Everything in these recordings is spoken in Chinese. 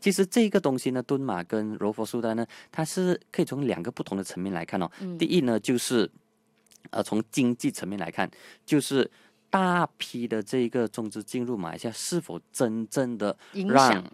其实这个东西呢，敦马跟柔佛苏丹呢，它是可以从两个不同的层面来看哦。第一呢，就是呃，从经济层面来看，就是大批的这个种植进入马来西亚，是否真正的让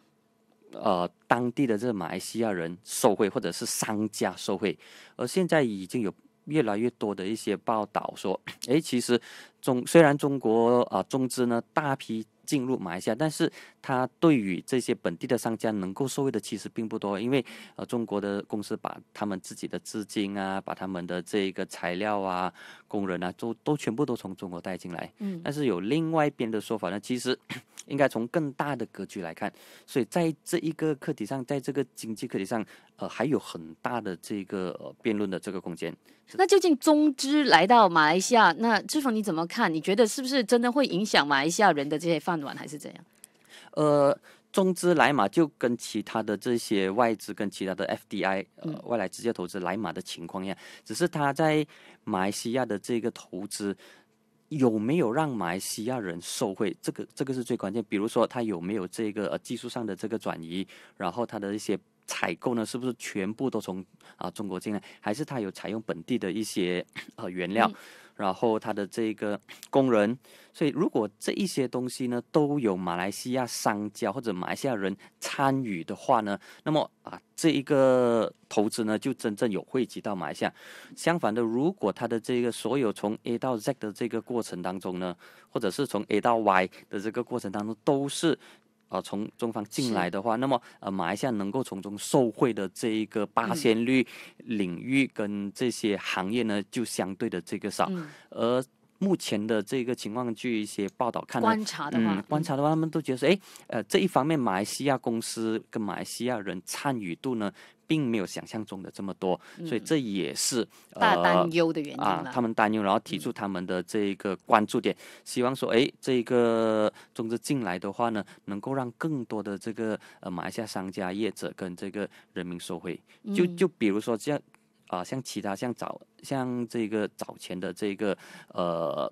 呃当地的这马来西亚人受惠，或者是商家受惠？而现在已经有越来越多的一些报道说，哎，其实中虽然中国啊中资呢大批。进入马来西亚，但是他对于这些本地的商家能够受益的其实并不多，因为呃中国的公司把他们自己的资金啊，把他们的这个材料啊、工人啊，都都全部都从中国带进来。嗯，但是有另外一边的说法呢，其实。应该从更大的格局来看，所以在这一个课题上，在这个经济课题上，呃，还有很大的这个辩论的这个空间。那究竟中资来到马来西亚，那志峰你怎么看？你觉得是不是真的会影响马来西亚人的这些饭碗，还是怎样？呃，中资来马就跟其他的这些外资跟其他的 FDI 呃外来直接投资来马的情况一样，只是他在马来西亚的这个投资。有没有让马来西亚人受贿？这个这个是最关键。比如说，他有没有这个技术上的这个转移？然后他的一些采购呢，是不是全部都从啊中国进来？还是他有采用本地的一些呃原料？然后他的这个 工人，所以如果这一些东西呢，都有马来西亚商家或者马来西亚人参与的话呢，那么啊，这一个投资呢，就真正有汇集到马来西亚。相反的，如果他的这个所有从 A 到 Z 的这个过程当中呢，或者是从 A 到 Y 的这个过程当中都是。呃，从中方进来的话，那么呃，马来西亚能够从中受惠的这一个八仙律领域跟这些行业呢，就相对的这个少，而。目前的这个情况，据一些报道看，观察的话，观察的话，他们都觉得，哎，呃，这一方面马来西亚公司跟马来西亚人参与度呢，并没有想象中的这么多，所以这也是大担忧的原因啊。他们担忧，然后提出他们的这一个关注点，希望说，哎，这个中资进来的话呢，能够让更多的这个呃马来西亚商家业者跟这个人民受惠。就就比如说这样。啊，像其他像早像这个早前的这个呃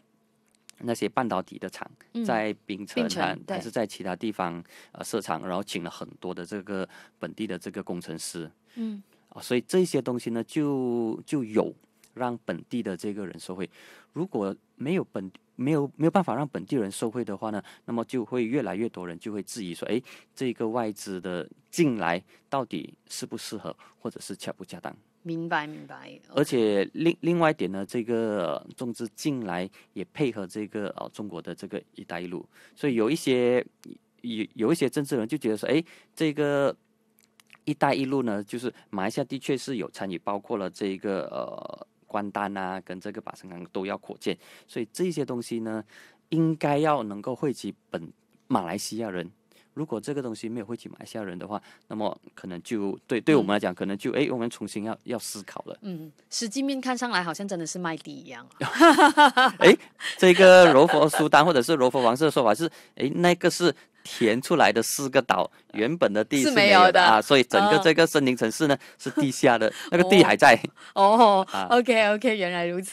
那些半导体的厂，在冰城还是在其他地方呃设厂，然后请了很多的这个本地的这个工程师。嗯，啊，所以这些东西呢，就就有让本地的这个人受贿。如果没有本没有没有办法让本地人受贿的话呢，那么就会越来越多人就会质疑说：“哎，这个外资的进来到底适不适合，或者是恰不恰当？”明白明白，而且另另外一点呢，这个中资进来也配合这个呃中国的这个“一带一路”，所以有一些有有一些政治人就觉得说，哎，这个“一带一路”呢，就是马来西亚的确是有参与，包括了这个呃关丹啊，跟这个巴生港都要扩建，所以这些东西呢，应该要能够惠及本马来西亚人。如果这个东西没有惠及马来西亚人的话，那么可能就对对我们来讲，可能就哎，我们重新要要思考了。嗯，实际面看上来好像真的是卖地一样。哎，这个罗佛苏丹或者是罗佛王室的说法是，哎，那个是填出来的四个岛，原本的地是没有的啊，所以整个这个森林城市呢是地下的，那个地还在。哦，OK OK，原来如此。